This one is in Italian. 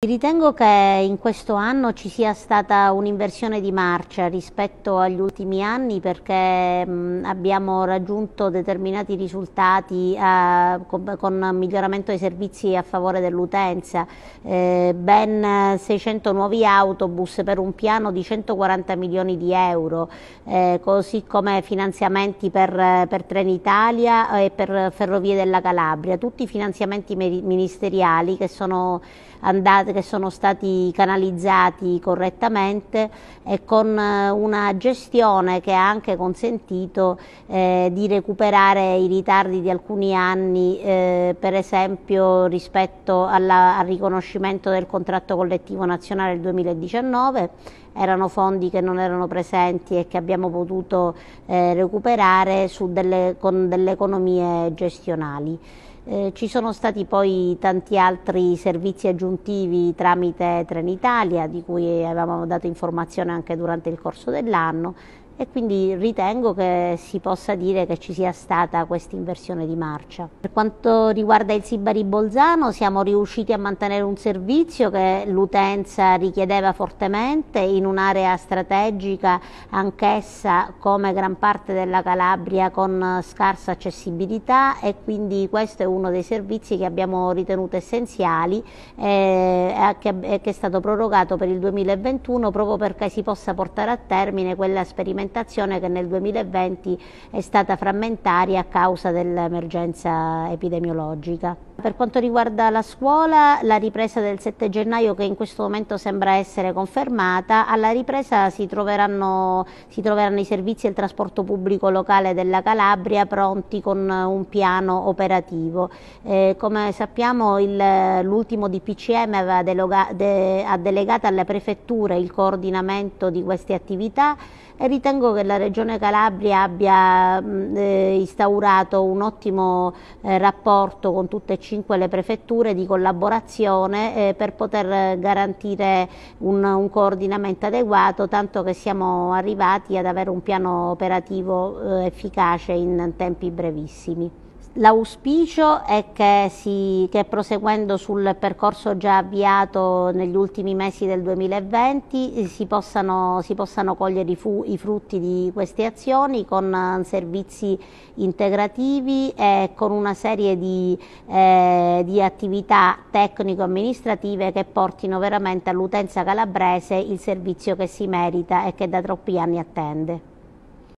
Ritengo che in questo anno ci sia stata un'inversione di marcia rispetto agli ultimi anni perché abbiamo raggiunto determinati risultati eh, con miglioramento dei servizi a favore dell'utenza, eh, ben 600 nuovi autobus per un piano di 140 milioni di euro, eh, così come finanziamenti per, Trenitalia e per Ferrovie della Calabria, tutti finanziamenti ministeriali che sono andati risultati che sono stati canalizzati correttamente e con eh, una gestione che ha anche consentito eh, di recuperare i ritardi di alcuni anni, eh, per esempio rispetto alla, al riconoscimento del contratto collettivo nazionale del 2019 erano fondi che non erano presenti e che abbiamo potuto eh, recuperare delle, con delle economie gestionali. Eh, ci sono stati poi tanti altri servizi aggiuntivi tramite Trenitalia, di cui avevamo dato informazione anche durante il corso dell'anno e quindi ritengo che si possa dire che ci sia stata questa inversione di marcia. Per quanto riguarda il Sibari Bolzano siamo riusciti a mantenere un servizio che l'utenza richiedeva fortemente in un'area strategica anch'essa come gran parte della Calabria con scarsa accessibilità e quindi questo è uno dei servizi che abbiamo ritenuto essenziali eh, e che è stato prorogato per il 2021 proprio perché si possa portare a termine quella sperimentazione sperimentazione che nel 2020 è stata frammentaria a causa dell'emergenza epidemiologica. Per quanto riguarda la scuola, la ripresa del 7 gennaio che in questo momento sembra essere confermata, alla ripresa si troveranno, si troveranno i servizi e il trasporto pubblico locale della Calabria pronti con un piano operativo. Eh, come sappiamo l'ultimo DPCM aveva deloga, de, ha delegato alle prefetture il coordinamento di queste attività e ritengo che la Regione Calabria abbia eh, instaurato un ottimo eh, rapporto con tutte e 5 le prefetture di collaborazione eh, per poter garantire un, un, coordinamento adeguato, tanto che siamo arrivati ad avere un piano operativo eh, efficace in tempi brevissimi. L'auspicio è che, si, che, proseguendo sul percorso già avviato negli ultimi mesi del 2020 eh, si possano, si possano cogliere i, fu, i, frutti di queste azioni con eh, servizi integrativi e con una serie di, eh, di attività tecnico-amministrative che portino veramente all'utenza calabrese il servizio che si merita e che da troppi anni attende.